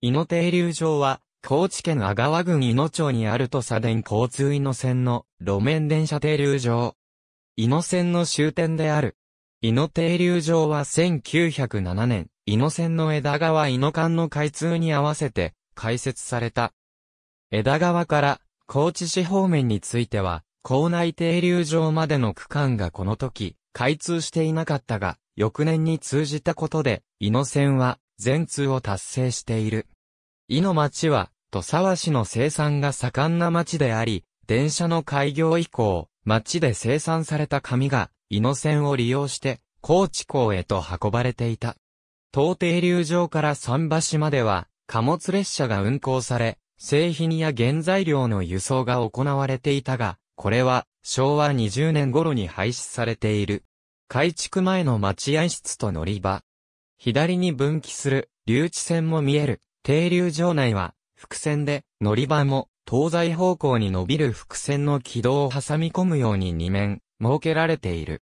伊野停留場は、高知県阿川郡伊野町にある土佐電交通伊野線の路面電車停留場。伊野線の終点である。伊野停留場は1907年、伊野線の枝川伊野間の開通に合わせて開設された。枝川から高知市方面については、校内停留場までの区間がこの時、開通していなかったが、翌年に通じたことで、伊野線は全通を達成している。井の町は、土沢市の生産が盛んな町であり、電車の開業以降、町で生産された紙が、井の線を利用して、高知港へと運ばれていた。東停留場から桟橋までは、貨物列車が運行され、製品や原材料の輸送が行われていたが、これは、昭和20年頃に廃止されている。改築前の待合室と乗り場。左に分岐する、留置線も見える。停留場内は、伏線で、乗り場も、東西方向に伸びる伏線の軌道を挟み込むように2面、設けられている。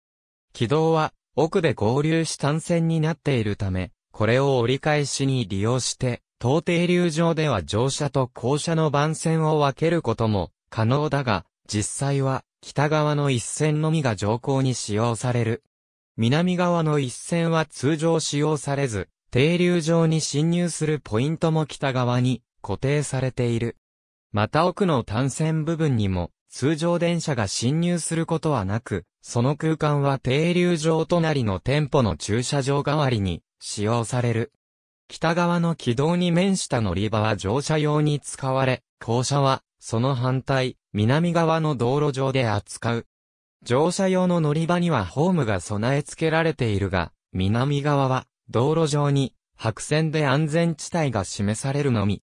軌道は、奥で合流し単線になっているため、これを折り返しに利用して、東停留場では乗車と降車の番線を分けることも可能だが、実際は北側の一線のみが乗降に使用される。南側の一線は通常使用されず、停留場に侵入するポイントも北側に固定されている。また奥の単線部分にも通常電車が侵入することはなく、その空間は停留場隣の店舗の駐車場代わりに使用される。北側の軌道に面した乗り場は乗車用に使われ、校舎はその反対、南側の道路上で扱う。乗車用の乗り場にはホームが備え付けられているが、南側は道路上に、白線で安全地帯が示されるのみ。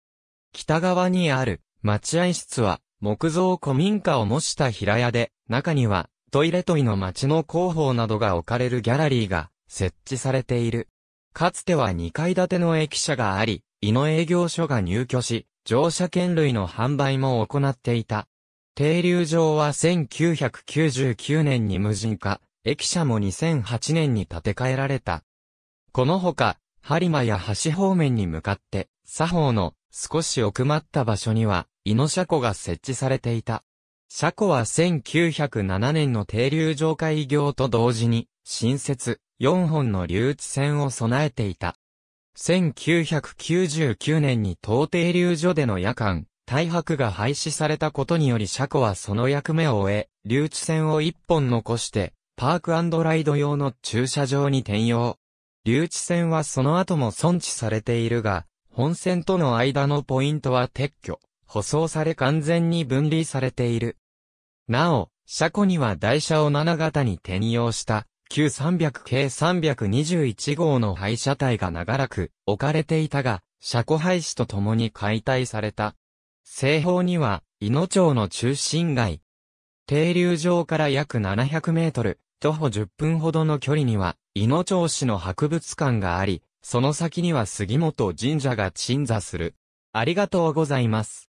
北側にある、待合室は、木造古民家を模した平屋で、中には、トイレトイの町の広報などが置かれるギャラリーが設置されている。かつては2階建ての駅舎があり、井の営業所が入居し、乗車券類の販売も行っていた。停留場は1999年に無人化、駅舎も2008年に建て替えられた。このほか、播磨や橋方面に向かって、左方の少し奥まった場所には、井の車庫が設置されていた。車庫は1907年の停留場開業と同時に、新設、4本の留置線を備えていた。1999年に東停留所での夜間、大白が廃止されたことにより車庫はその役目を終え、留置線を1本残して、パークライド用の駐車場に転用。留置線はその後も存地されているが、本線との間のポイントは撤去、舗装され完全に分離されている。なお、車庫には台車を7型に転用した、旧300 k 321号の廃車体が長らく置かれていたが、車庫廃止とともに解体された。西方には、井野町の中心街。停留場から約700メートル、徒歩10分ほどの距離には、伊野町市の博物館があり、その先には杉本神社が鎮座する。ありがとうございます。